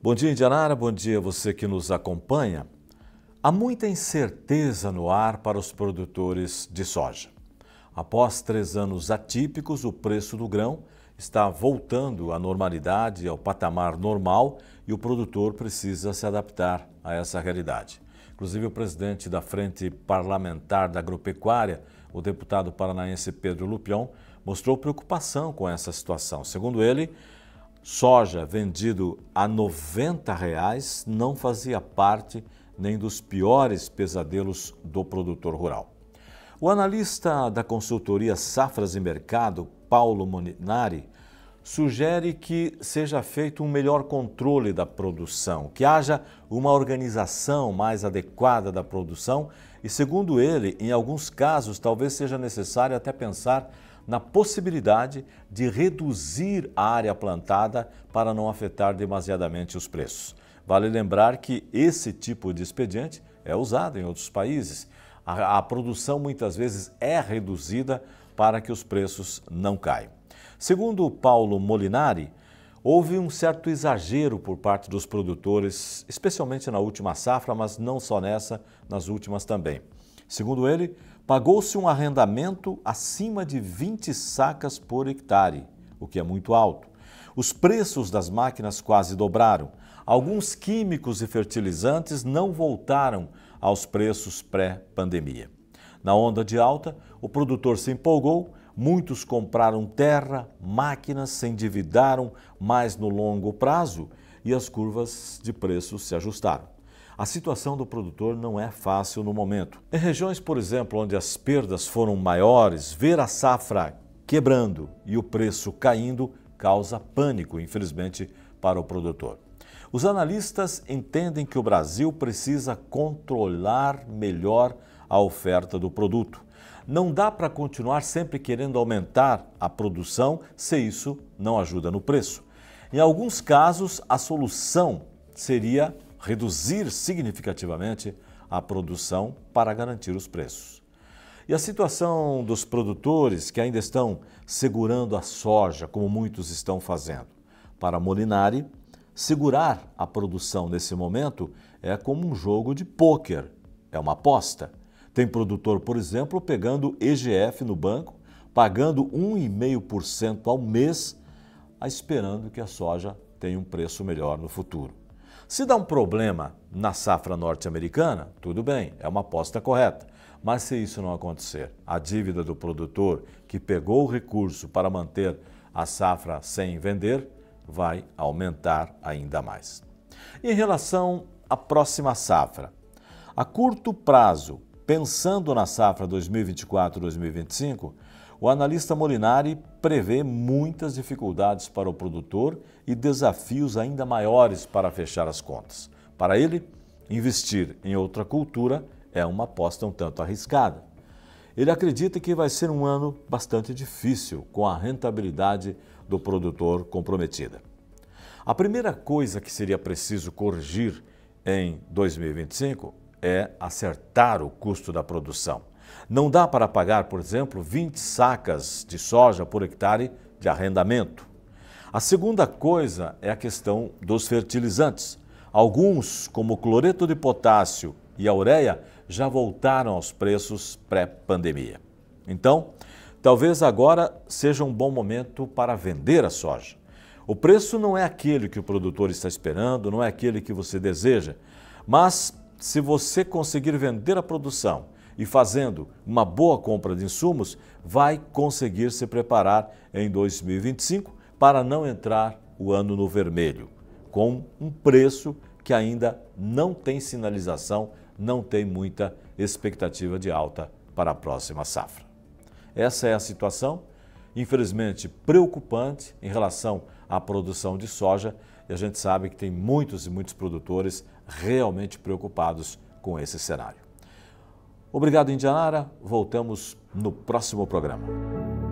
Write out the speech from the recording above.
Bom dia, Indianara. Bom dia você que nos acompanha. Há muita incerteza no ar para os produtores de soja. Após três anos atípicos, o preço do grão está voltando à normalidade, ao patamar normal, e o produtor precisa se adaptar a essa realidade. Inclusive, o presidente da Frente Parlamentar da Agropecuária, o deputado paranaense Pedro Lupion, mostrou preocupação com essa situação. Segundo ele, Soja vendido a R$ 90 reais não fazia parte nem dos piores pesadelos do produtor rural. O analista da consultoria Safras e Mercado, Paulo Moninari, sugere que seja feito um melhor controle da produção, que haja uma organização mais adequada da produção e, segundo ele, em alguns casos talvez seja necessário até pensar na possibilidade de reduzir a área plantada para não afetar demasiadamente os preços. Vale lembrar que esse tipo de expediente é usado em outros países. A, a produção muitas vezes é reduzida para que os preços não caiam. Segundo Paulo Molinari, Houve um certo exagero por parte dos produtores, especialmente na última safra, mas não só nessa, nas últimas também. Segundo ele, pagou-se um arrendamento acima de 20 sacas por hectare, o que é muito alto. Os preços das máquinas quase dobraram. Alguns químicos e fertilizantes não voltaram aos preços pré-pandemia. Na onda de alta, o produtor se empolgou, muitos compraram terra, máquinas, se endividaram mais no longo prazo e as curvas de preços se ajustaram. A situação do produtor não é fácil no momento. Em regiões, por exemplo, onde as perdas foram maiores, ver a safra quebrando e o preço caindo causa pânico, infelizmente, para o produtor. Os analistas entendem que o Brasil precisa controlar melhor a oferta do produto. Não dá para continuar sempre querendo aumentar a produção se isso não ajuda no preço. Em alguns casos, a solução seria reduzir significativamente a produção para garantir os preços. E a situação dos produtores que ainda estão segurando a soja, como muitos estão fazendo? Para Molinari, segurar a produção nesse momento é como um jogo de pôquer, é uma aposta. Tem produtor, por exemplo, pegando EGF no banco, pagando 1,5% ao mês, esperando que a soja tenha um preço melhor no futuro. Se dá um problema na safra norte-americana, tudo bem, é uma aposta correta. Mas se isso não acontecer, a dívida do produtor que pegou o recurso para manter a safra sem vender vai aumentar ainda mais. Em relação à próxima safra, a curto prazo, pensando na safra 2024-2025, o analista Molinari prevê muitas dificuldades para o produtor e desafios ainda maiores para fechar as contas. Para ele, investir em outra cultura é uma aposta um tanto arriscada. Ele acredita que vai ser um ano bastante difícil com a rentabilidade do produtor comprometida. A primeira coisa que seria preciso corrigir em 2025 é acertar o custo da produção não dá para pagar, por exemplo, 20 sacas de soja por hectare de arrendamento. A segunda coisa é a questão dos fertilizantes. Alguns, como o cloreto de potássio e a ureia, já voltaram aos preços pré-pandemia. Então, talvez agora seja um bom momento para vender a soja. O preço não é aquele que o produtor está esperando, não é aquele que você deseja, mas se você conseguir vender a produção e fazendo uma boa compra de insumos, vai conseguir se preparar em 2025 para não entrar o ano no vermelho, com um preço que ainda não tem sinalização, não tem muita expectativa de alta para a próxima safra. Essa é a situação, infelizmente preocupante em relação à produção de soja, e a gente sabe que tem muitos e muitos produtores realmente preocupados com esse cenário. Obrigado, Indianara. Voltamos no próximo programa.